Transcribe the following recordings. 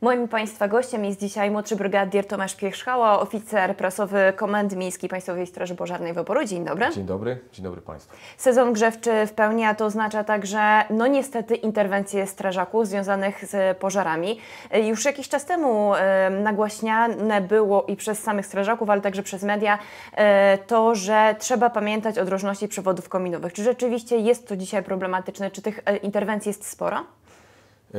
Moim Państwa gościem jest dzisiaj młodszy brygadier Tomasz Pierzchała, oficer prasowy Komendy Miejskiej Państwowej Straży Pożarnej w Oporu. Dzień dobry. Dzień dobry, dzień dobry Państwu. Sezon grzewczy w pełni, a to oznacza także, no niestety, interwencje strażaków związanych z pożarami. Już jakiś czas temu nagłaśniane było i przez samych strażaków, ale także przez media e, to, że trzeba pamiętać o drożności przewodów kominowych. Czy rzeczywiście jest to dzisiaj problematyczne? Czy tych e, interwencji jest sporo? E,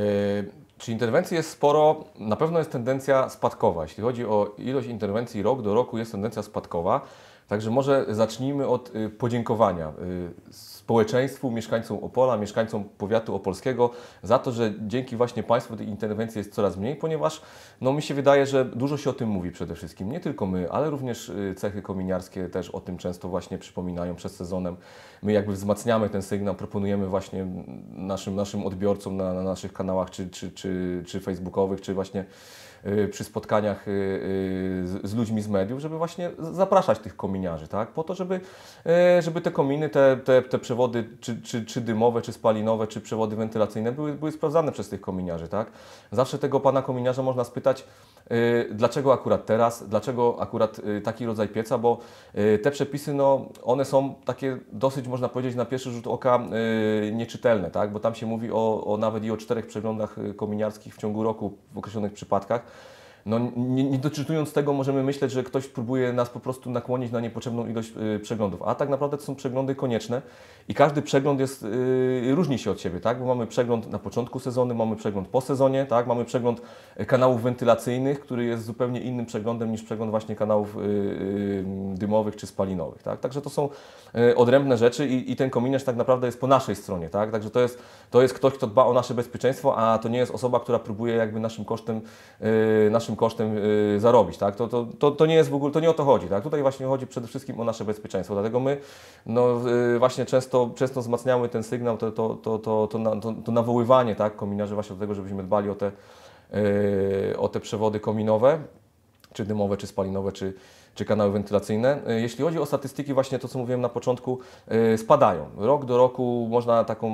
czy interwencji jest sporo? Na pewno jest tendencja spadkowa. Jeśli chodzi o ilość interwencji rok do roku, jest tendencja spadkowa. Także może zacznijmy od y, podziękowania y, społeczeństwu, mieszkańcom Opola, mieszkańcom powiatu opolskiego za to, że dzięki właśnie Państwu tej interwencji jest coraz mniej, ponieważ no, mi się wydaje, że dużo się o tym mówi przede wszystkim. Nie tylko my, ale również y, cechy kominiarskie też o tym często właśnie przypominają przed sezonem. My jakby wzmacniamy ten sygnał, proponujemy właśnie naszym, naszym odbiorcom na, na naszych kanałach czy, czy, czy, czy facebookowych, czy właśnie przy spotkaniach z ludźmi z mediów, żeby właśnie zapraszać tych kominiarskich kominiarzy, tak? Po to, żeby, e, żeby te kominy, te, te, te przewody czy, czy, czy dymowe, czy spalinowe, czy przewody wentylacyjne były, były sprawdzane przez tych kominiarzy, tak? Zawsze tego pana kominiarza można spytać, e, dlaczego akurat teraz, dlaczego akurat e, taki rodzaj pieca, bo te przepisy, no, one są takie dosyć, można powiedzieć, na pierwszy rzut oka nieczytelne, tak? Bo tam się mówi o, o nawet i o czterech przeglądach kominiarskich w ciągu roku w określonych przypadkach no, nie, nie doczytując tego możemy myśleć, że ktoś próbuje nas po prostu nakłonić na niepotrzebną ilość y, przeglądów, a tak naprawdę to są przeglądy konieczne i każdy przegląd jest, y, różni się od siebie, tak? bo mamy przegląd na początku sezonu, mamy przegląd po sezonie, tak? mamy przegląd e, kanałów wentylacyjnych, który jest zupełnie innym przeglądem niż przegląd właśnie kanałów y, dymowych czy spalinowych. Tak? Także to są e, odrębne rzeczy i, i ten kominarz tak naprawdę jest po naszej stronie, tak? także to jest, to jest ktoś, kto dba o nasze bezpieczeństwo, a to nie jest osoba, która próbuje jakby naszym kosztem, e, naszym kosztem y, zarobić, tak? To, to, to, to, nie jest w ogóle, to nie o to chodzi, tak? Tutaj właśnie chodzi przede wszystkim o nasze bezpieczeństwo, dlatego my no, y, właśnie często, często wzmacniamy ten sygnał, to, to, to, to, to, to, to nawoływanie, tak? Kominarzy właśnie do tego, żebyśmy dbali o te, y, o te przewody kominowe, czy dymowe, czy spalinowe, czy, czy kanały wentylacyjne. Jeśli chodzi o statystyki, właśnie to, co mówiłem na początku, spadają. Rok do roku można, taką,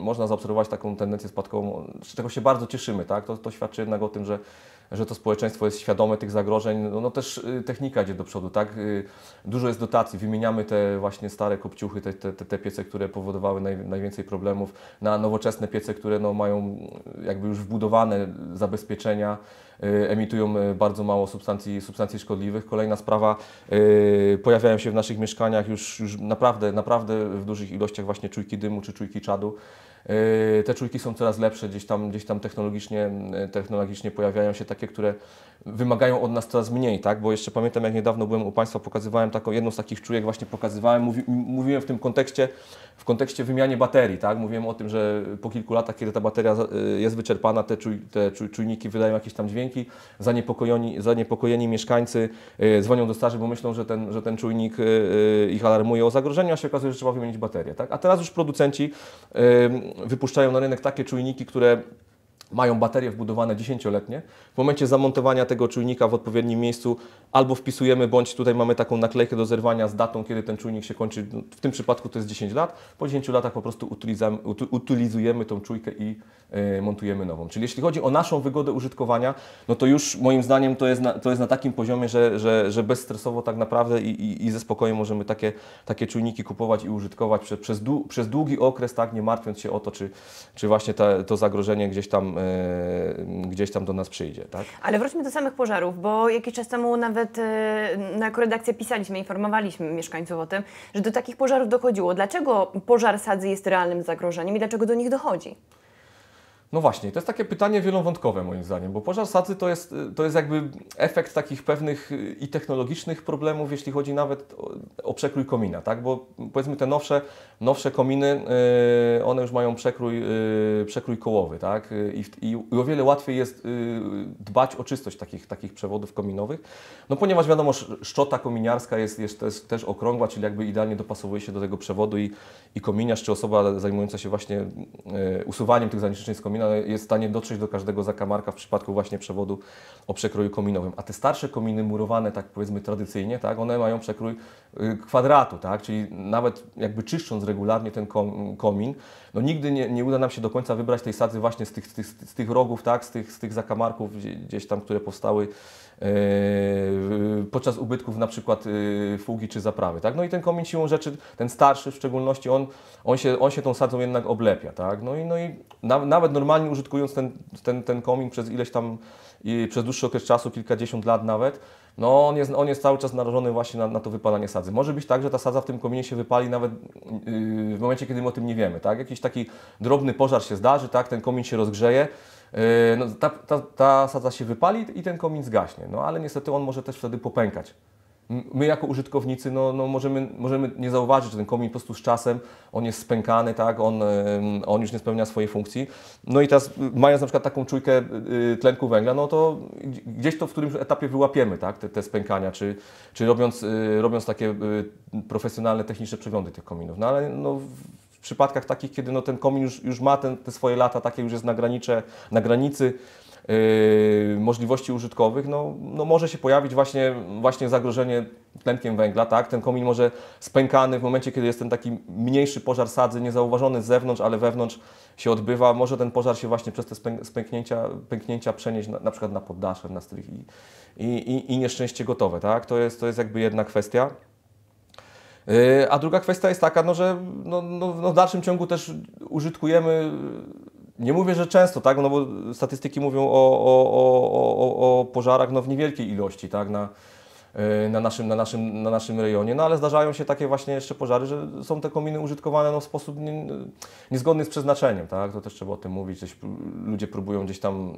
można zaobserwować taką tendencję spadkową, z czego się bardzo cieszymy. Tak? To, to świadczy jednak o tym, że że to społeczeństwo jest świadome tych zagrożeń. No, no też y, technika idzie do przodu, tak? Y, dużo jest dotacji, wymieniamy te właśnie stare kopciuchy, te, te, te piece, które powodowały naj, najwięcej problemów, na nowoczesne piece, które no, mają y, jakby już wbudowane zabezpieczenia emitują bardzo mało substancji, substancji szkodliwych. Kolejna sprawa, pojawiają się w naszych mieszkaniach już, już naprawdę, naprawdę w dużych ilościach właśnie czujki dymu czy czujki czadu. Yy, te czujki są coraz lepsze, gdzieś tam, gdzieś tam technologicznie, mm, technologicznie pojawiają się takie, które wymagają od nas coraz mniej, tak? Bo jeszcze pamiętam, jak niedawno byłem u Państwa, pokazywałem taką jedną z takich czujek, właśnie pokazywałem, mówi, mówiłem w tym kontekście, w kontekście wymianie baterii, tak? Mówiłem o tym, że po kilku latach, kiedy ta bateria y, jest wyczerpana, te, czuj, te czuj, czujniki wydają jakieś tam dźwięki, zaniepokojeni, zaniepokojeni mieszkańcy y, dzwonią do starzy, bo myślą, że ten, że ten czujnik y, ich alarmuje o zagrożeniu, a się okazuje, że trzeba wymienić baterię, tak? A teraz już producenci wypuszczają na rynek takie czujniki, które mają baterie wbudowane 10-letnie. W momencie zamontowania tego czujnika w odpowiednim miejscu albo wpisujemy, bądź tutaj mamy taką naklejkę do zerwania z datą, kiedy ten czujnik się kończy. W tym przypadku to jest 10 lat. Po 10 latach po prostu utylizujemy tą czujkę i e, montujemy nową. Czyli jeśli chodzi o naszą wygodę użytkowania, no to już moim zdaniem to jest na, to jest na takim poziomie, że, że, że bezstresowo tak naprawdę i, i, i ze spokojem możemy takie, takie czujniki kupować i użytkować przez, przez, dłu, przez długi okres, tak, nie martwiąc się o to, czy, czy właśnie ta, to zagrożenie gdzieś tam e, E, gdzieś tam do nas przyjdzie. Tak? Ale wróćmy do samych pożarów, bo jakiś czas temu nawet e, na jako redakcja pisaliśmy, informowaliśmy mieszkańców o tym, że do takich pożarów dochodziło. Dlaczego pożar sadzy jest realnym zagrożeniem i dlaczego do nich dochodzi? No właśnie, to jest takie pytanie wielowątkowe moim zdaniem, bo pożar sadzy to jest, y, to jest jakby efekt takich pewnych y, i technologicznych problemów, jeśli chodzi nawet o, o przekrój komina, tak? Bo mm, powiedzmy te nowsze, nowsze kominy, yy, one już mają przekrój, yy, przekrój kołowy, tak? Y, I, I, o wiele łatwiej jest yy, dbać o czystość takich, takich przewodów kominowych, no ponieważ wiadomo, szczota kominiarska jest, jest też, też okrągła, czyli jakby idealnie dopasowuje się do tego przewodu i, i kominiarz, czy osoba zajmująca się właśnie usuwaniem tych zanieczyszczeń z komina komina jest w stanie dotrzeć do każdego zakamarka w przypadku właśnie przewodu o przekroju kominowym. A te starsze kominy murowane, tak powiedzmy tradycyjnie, tak, one mają przekrój y, kwadratu, tak, czyli nawet jakby czyszcząc regularnie ten komin, no nigdy nie, nie uda nam się do końca wybrać tej sadzy właśnie z tych, z tych, z tych rogów, tak, z tych, z tych zakamarków gdzieś tam, które powstały e, podczas ubytków na przykład e, fugi czy zaprawy. Tak? No i ten komin siłą rzeczy, ten starszy w szczególności, on, on, się, on się tą sadzą jednak oblepia. Tak? No i, no i na, nawet normalnie użytkując ten, ten, ten komin przez ileś tam, przez dłuższy okres czasu, kilkadziesiąt lat nawet, no on jest, on jest cały czas narażony właśnie na, na, to wypalanie sadzy. Może być tak, że ta sadza w tym kominie się wypali nawet yy, w momencie, kiedy my o tym nie wiemy, tak? Jakiś taki drobny pożar się zdarzy, tak? Ten komin się rozgrzeje, yy, no, ta, ta, ta sadza się wypali i ten komin zgaśnie, no ale niestety on może też wtedy popękać my jako użytkownicy no, no możemy, możemy nie zauważyć, że ten komin po prostu z czasem on jest spękany, tak? on, on już nie spełnia swojej funkcji. No i teraz mając na przykład taką czujkę y, y, tlenku węgla, no to gdzieś to w którymś etapie wyłapiemy tak? te, te spękania, czy, czy robiąc, y, robiąc takie profesjonalne, techniczne przeglądy tych kominów. No ale no, w przypadkach takich, kiedy no, ten komin już, już ma ten, te swoje lata, takie już jest na, granicze, na granicy, Yy, możliwości użytkowych, no, no może się pojawić właśnie, właśnie zagrożenie tlenkiem węgla, tak? Ten komin może spękany w momencie, kiedy jest ten taki mniejszy pożar sadzy, niezauważony z zewnątrz, ale wewnątrz się odbywa, może ten pożar się właśnie przez te spęknięcia, pęknięcia przenieść na, na przykład na poddasze, na strych i, i, i nieszczęście gotowe, tak? To jest, to jest jakby jedna kwestia. Yy, a druga kwestia jest taka, no, że no, no, no w dalszym ciągu też użytkujemy nie mówię, że często, tak, no bo statystyki mówią o, o, o, o pożarach no, w niewielkiej ilości, tak, na, y, na naszym, na, naszym, na naszym rejonie, no ale zdarzają się takie właśnie jeszcze pożary, że są te kominy użytkowane no, w sposób nie, niezgodny z przeznaczeniem, tak, to też trzeba o tym mówić, gdzieś ludzie próbują gdzieś tam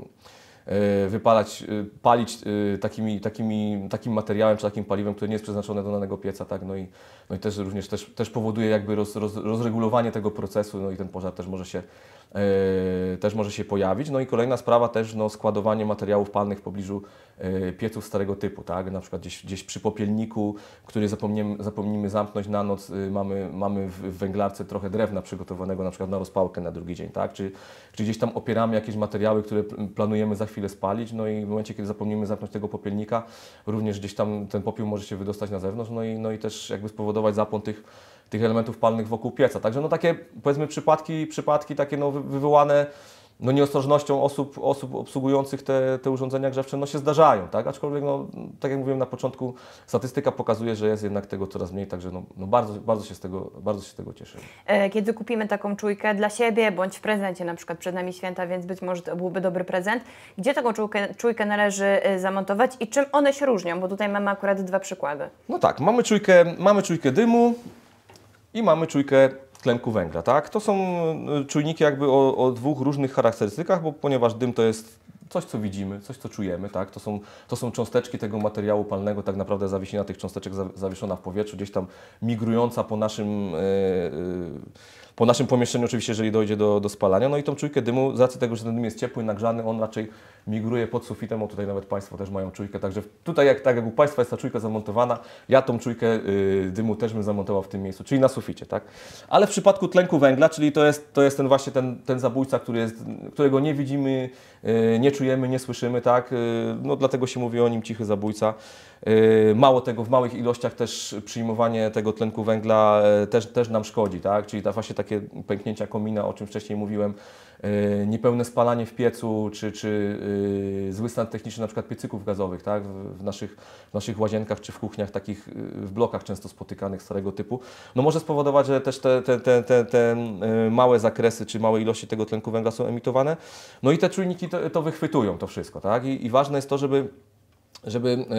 y, wypalać, y, palić takimi, takimi, takim materiałem czy takim paliwem, które nie jest przeznaczone do danego pieca, tak, no i, no i też również też, też powoduje jakby roz, roz, rozregulowanie tego procesu, no i ten pożar też może się E, też może się pojawić. No i kolejna sprawa też no, składowanie materiałów palnych w pobliżu e, pieców starego typu, tak? Na przykład gdzieś, gdzieś przy popielniku, który zapomnimy, zapomnimy zamknąć na noc, y, mamy, mamy w węglarce trochę drewna przygotowanego na przykład na rozpałkę na drugi dzień, tak? Czy, czy gdzieś tam opieramy jakieś materiały, które planujemy za chwilę spalić, no i w momencie, kiedy zapomnimy zamknąć tego popielnika, również gdzieś tam ten popiół może się wydostać na zewnątrz, no i, no i też jakby spowodować zapłon tych tych elementów palnych wokół pieca. Także no takie powiedzmy przypadki, przypadki takie no wywołane no nieostrożnością osób, osób obsługujących te, te urządzenia grzewcze no się zdarzają, tak? Aczkolwiek, no, tak jak mówiłem na początku, statystyka pokazuje, że jest jednak tego coraz mniej, także no, no bardzo, bardzo, się z tego, bardzo się z tego cieszę. E, kiedy kupimy taką czujkę dla siebie, bądź w prezencie, na przykład przed nami święta, więc być może to byłby dobry prezent, gdzie taką czujkę, czujkę należy e, zamontować i czym one się różnią? Bo tutaj mamy akurat dwa przykłady. No tak, mamy czujkę, mamy czujkę dymu, i mamy czujkę tlenku węgla, tak? To są e, czujniki jakby o, o dwóch różnych charakterystykach, bo ponieważ dym to jest coś, co widzimy, coś, co czujemy, tak? To są, to są cząsteczki tego materiału palnego, tak naprawdę zawiesienia tych cząsteczek zawieszona w powietrzu, gdzieś tam migrująca po naszym, e, e, po naszym pomieszczeniu, oczywiście, jeżeli dojdzie do, do spalania. No i tą czujkę dymu, z racji tego, że ten dym jest ciepły, nagrzany, on raczej migruje pod sufitem, o tutaj nawet Państwo też mają czujkę, także tutaj, jak, tak jak u Państwa jest ta czujka zamontowana, ja tą czujkę e, dymu też bym zamontował w tym miejscu, czyli na suficie, tak? Ale w przypadku tlenku węgla, czyli to jest, to jest ten właśnie ten, ten zabójca, który jest, którego nie widzimy, nie czujemy, nie słyszymy, tak? Y, no dlatego się mówi o nim cichy zabójca. Y, mało tego, w małych ilościach też przyjmowanie tego tlenku węgla e, też, też nam szkodzi, tak? Czyli ta właśnie takie pęknięcia komina, o czym wcześniej mówiłem, Y, niepełne spalanie w piecu, czy, czy y, zły stan techniczny na przykład piecyków gazowych tak? w, naszych, w naszych łazienkach czy w kuchniach, takich y, w blokach często spotykanych starego typu, no może spowodować, że też te, te, te, te, te małe zakresy czy małe ilości tego tlenku węgla są emitowane. No i te czujniki to, to wychwytują to wszystko. Tak? I, I ważne jest to, żeby żeby e,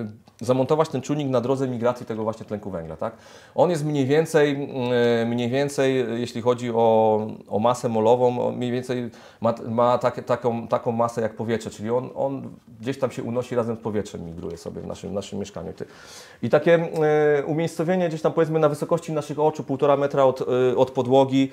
e, zamontować ten czujnik na drodze migracji tego właśnie tlenku węgla. Tak? On jest mniej więcej, e, mniej więcej jeśli chodzi o, o masę molową, mniej więcej ma, ma tak, taką, taką masę jak powietrze, czyli on, on gdzieś tam się unosi razem z powietrzem, migruje sobie w naszym, naszym mieszkaniu. I takie umiejscowienie gdzieś tam powiedzmy na wysokości naszych oczu, półtora metra od, od podłogi,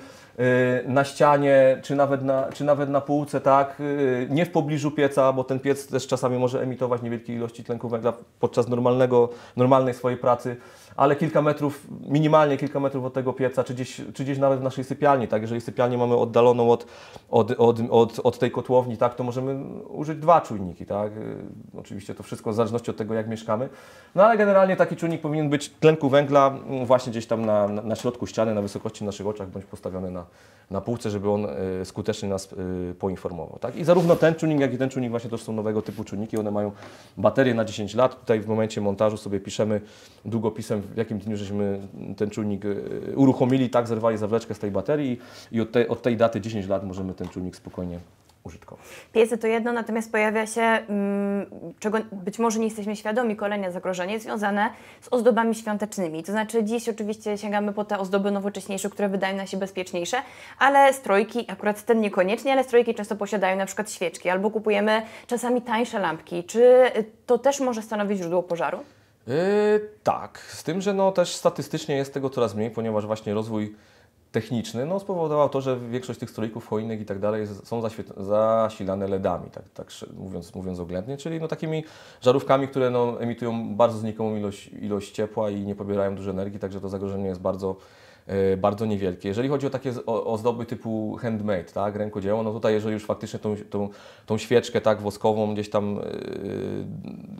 na ścianie, czy nawet na, czy nawet na półce, tak? nie w pobliżu pieca, bo ten piec też czasami może emitować emitować niewielkie ilości tlenku węgla podczas normalnego, normalnej swojej pracy, ale kilka metrów, minimalnie kilka metrów od tego pieca, czy gdzieś, czy gdzieś nawet w naszej sypialni, tak, jeżeli sypialnię mamy oddaloną od, od, od, od, od tej kotłowni, tak, to możemy użyć dwa czujniki, tak, y, oczywiście to wszystko w zależności od tego, jak mieszkamy, no ale generalnie taki czujnik powinien być tlenku węgla mm, właśnie gdzieś tam na, na środku ściany, na wysokości naszych oczach, bądź postawiony na, na półce, żeby on y, skutecznie nas y, poinformował, tak, i zarówno ten czujnik, jak i ten czujnik właśnie to są nowego typu czujniki, one mają mają baterię na 10 lat. Tutaj w momencie montażu sobie piszemy długopisem, w jakim dniu żeśmy ten czujnik e, uruchomili, tak zerwali zawleczkę z tej baterii i od tej, od tej daty 10 lat możemy ten czujnik spokojnie użytkować. Piesy to jedno, natomiast pojawia się, mm, czego być może nie jesteśmy świadomi, kolejne zagrożenie związane z ozdobami świątecznymi. To znaczy dziś oczywiście sięgamy po te ozdoby nowocześniejsze, które wydają nam się bezpieczniejsze, ale strojki, akurat ten niekoniecznie, ale strojki często posiadają na przykład świeczki albo kupujemy czasami tańsze lampki. Czy to też może stanowić źródło pożaru? Yy, tak, z tym, że no też statystycznie jest tego coraz mniej, ponieważ właśnie rozwój techniczny no, spowodował to, że większość tych stolików, choinek i tak dalej są zasilane LEDami, tak, tak mówiąc, mówiąc oględnie, czyli no, takimi żarówkami, które no, emitują bardzo znikomą ilość, ilość ciepła i nie pobierają dużo energii, także to zagrożenie jest bardzo, e, bardzo niewielkie. Jeżeli chodzi o takie ozdoby typu handmade, tak, rękodzieło, no tutaj jeżeli już faktycznie tą, tą, tą świeczkę tak, woskową gdzieś tam e,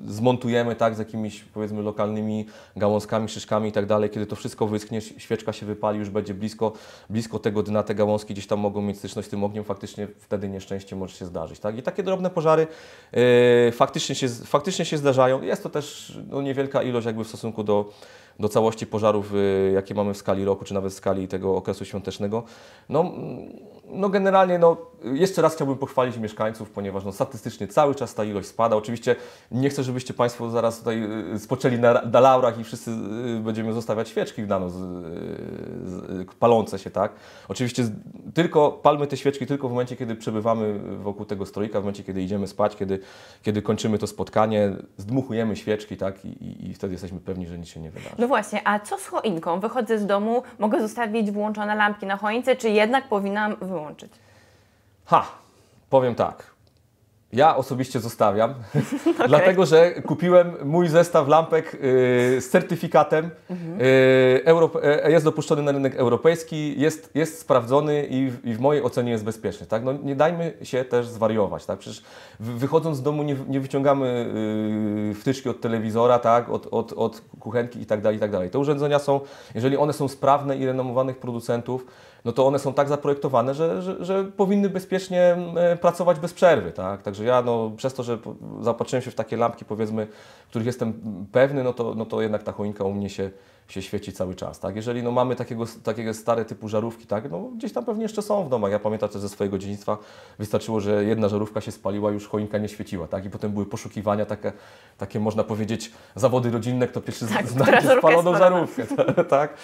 zmontujemy tak z jakimiś powiedzmy lokalnymi gałązkami, szyszkami i tak dalej, kiedy to wszystko wyschnie, świeczka się wypali, już będzie blisko, blisko tego dna, te gałązki gdzieś tam mogą mieć styczność z tym ogniem, faktycznie wtedy nieszczęście może się zdarzyć. Tak? I takie drobne pożary yy, faktycznie, się, faktycznie się zdarzają. Jest to też no, niewielka ilość jakby w stosunku do do całości pożarów, y, jakie mamy w skali roku, czy nawet w skali tego okresu świątecznego. No, mm, no generalnie, no, jeszcze raz chciałbym pochwalić mieszkańców, ponieważ no, statystycznie cały czas ta ilość spada. Oczywiście nie chcę, żebyście Państwo zaraz tutaj y, spoczęli na, na laurach i wszyscy y, będziemy zostawiać świeczki w dano z, z, palące się, tak? Oczywiście tylko palmy te świeczki tylko w momencie, kiedy przebywamy wokół tego strojka, w momencie, kiedy idziemy spać, kiedy, kiedy kończymy to spotkanie, zdmuchujemy świeczki, tak? I, i, i wtedy jesteśmy pewni, że nic się nie wydarzy. No no właśnie, a co z choinką? Wychodzę z domu, mogę zostawić włączone lampki na choince, czy jednak powinnam wyłączyć? Ha, powiem tak. Ja osobiście zostawiam, okay. dlatego że kupiłem mój zestaw lampek y, z certyfikatem. Mhm. Y, Euro, e, jest dopuszczony na rynek europejski, jest, jest sprawdzony i w, i w, mojej ocenie jest bezpieczny. Tak? No, nie dajmy się też zwariować. Tak? Przecież wychodząc z domu nie, nie wyciągamy y, wtyczki od telewizora, tak? od, od, od kuchenki itd., tak itd. Tak Te urządzenia są, jeżeli one są sprawne i renomowanych producentów, no to one są tak zaprojektowane, że, że, że powinny bezpiecznie e, pracować bez przerwy, tak? Także ja no, przez to, że zaopatrzyłem się w takie lampki, powiedzmy, których jestem pewny, no to, no to jednak ta choinka u mnie się się świeci cały czas, tak? Jeżeli no, mamy takiego, takiego stare typu żarówki, tak? No, gdzieś tam pewnie jeszcze są w domach. Ja pamiętam też ze swojego dzieciństwa wystarczyło, że jedna żarówka się spaliła, już choinka nie świeciła, tak? I potem były poszukiwania, takie, takie można powiedzieć zawody rodzinne, kto pierwszy tak, znajdzie spaloną żarówkę, tak? tak?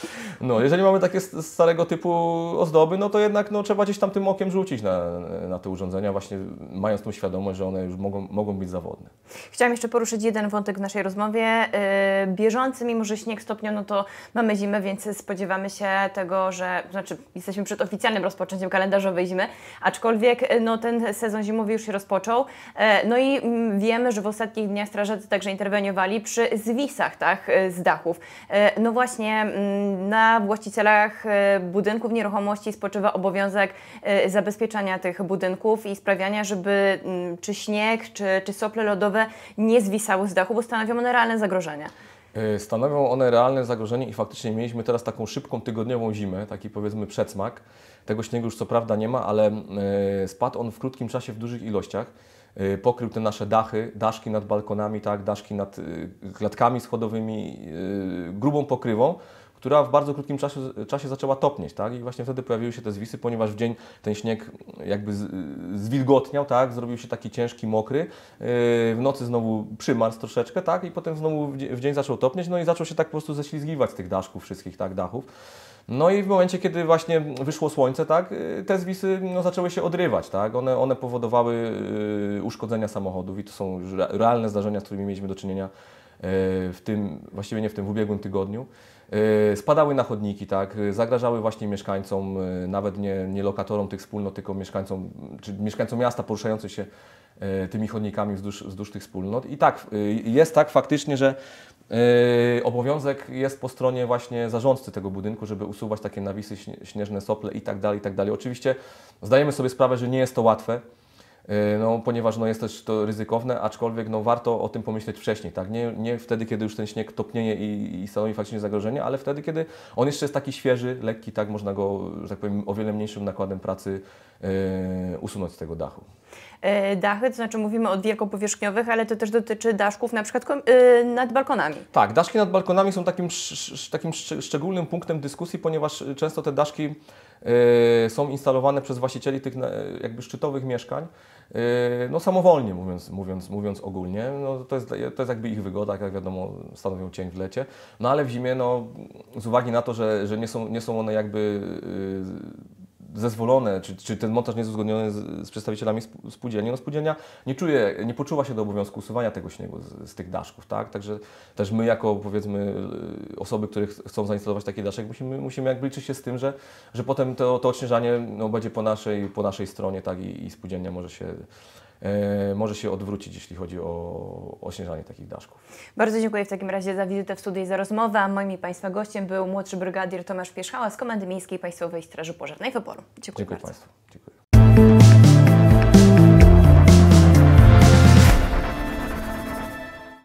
No, jeżeli mamy takie starego typu ozdoby, no to jednak no, trzeba gdzieś tam tym okiem rzucić na, na te urządzenia, właśnie mając tą świadomość, że one już mogą, mogą być zawodne. Chciałam jeszcze poruszyć jeden wątek w naszej rozmowie. Yy, bieżący, mimo że śnieg stopniowo, no to to mamy zimę, więc spodziewamy się tego, że znaczy jesteśmy przed oficjalnym rozpoczęciem kalendarzowej zimy, aczkolwiek e, no, ten sezon zimowy już się rozpoczął. E, no i mm, wiemy, że w ostatnich dniach strażacy także interweniowali przy zwisach tak, e, z dachów. No właśnie mm, na właścicielach budynków nieruchomości spoczywa obowiązek zabezpieczania tych budynków i sprawiania, żeby mm, czy śnieg, czy, czy sople lodowe nie zwisały z dachu, bo stanowią one realne zagrożenia. Y, stanowią one realne zagrożenie i faktycznie mieliśmy teraz taką szybką tygodniową zimę, taki powiedzmy przedsmak. Tego śniegu już co prawda nie ma, ale y, spadł on w krótkim czasie w dużych ilościach. Y, pokrył te nasze dachy, daszki nad balkonami, tak, daszki nad klatkami schodowymi, grubą pokrywą która w bardzo krótkim czasie, czasie zaczęła topnieć, tak? I właśnie wtedy pojawiły się te zwisy, ponieważ w dzień ten śnieg jakby zwilgotniał, tak? Zrobił się taki ciężki, mokry. Yy, w nocy znowu przymarł troszeczkę, tak? I potem znowu w dzień zaczął topnieć, no i zaczął się tak po prostu ześlizgiwać z tych daszków wszystkich, tak? Dachów. No i w momencie, kiedy właśnie wyszło słońce, tak, yy, te zwisy no, zaczęły się odrywać, tak? One, one powodowały yy, uszkodzenia samochodów i to są już realne zdarzenia, z którymi mieliśmy do czynienia w tym, właściwie nie w tym, w ubiegłym tygodniu. E, spadały na chodniki, tak, e, zagrażały właśnie mieszkańcom, e, nawet nie, nie lokatorom tych wspólnot, tylko mieszkańcom, czy mieszkańcom miasta poruszającym się tymi chodnikami wzdłuż, wzdłuż tych wspólnot. I tak, jest tak faktycznie, że obowiązek jest po stronie właśnie zarządcy tego budynku, żeby usuwać takie nawisy, śnieżne sople i tak dalej, i tak dalej. Oczywiście zdajemy sobie sprawę, że nie jest to łatwe, E, no, ponieważ no, jest też to ryzykowne, aczkolwiek no, warto o tym pomyśleć wcześniej, tak? Nie, nie wtedy, kiedy już ten śnieg topnieje i, i stanowi faktycznie zagrożenie, ale wtedy, kiedy on jeszcze jest taki świeży, lekki, tak można go, że tak powiem, o wiele mniejszym nakładem pracy yy, usunąć z tego dachu. E, dachy, to znaczy mówimy o wielkopowierzchniowych, ale to też dotyczy daszków na przykład e, nad balkonami. Tak, daszki nad balkonami są takim, takim szczególnym punktem dyskusji, ponieważ często te daszki e, są instalowane przez właścicieli tych jakby szczytowych mieszkań, no samowolnie mówiąc, mówiąc, mówiąc ogólnie, no to, jest, to jest jakby ich wygoda, jak wiadomo stanowią cień w lecie, no ale w zimie no, z uwagi na to, że, że nie, są, nie są one jakby zezwolone, czy, czy ten montaż nie jest uzgodniony z, z przedstawicielami spółdzielni, no spółdzielnia nie czuje, nie poczuwa się do obowiązku usuwania tego śniegu z, z tych daszków, tak? Także też my jako powiedzmy y, osoby, które chcą zainstalować taki daszek, musimy, musimy jakby liczyć się z tym, że, że potem to, to odśnieżanie no, będzie po naszej, po naszej stronie, tak? I, i spółdzielnia może się E, może się odwrócić, jeśli chodzi o ośnieżanie takich daszków. Bardzo dziękuję w takim razie za wizytę w studiu i za rozmowę. A moim Państwa gościem był młodszy brygadier Tomasz Pierzchała z Komendy Miejskiej Państwowej Straży Pożarnej w Oporu. Dziękuję, dziękuję bardzo. Państwu. Dziękuję.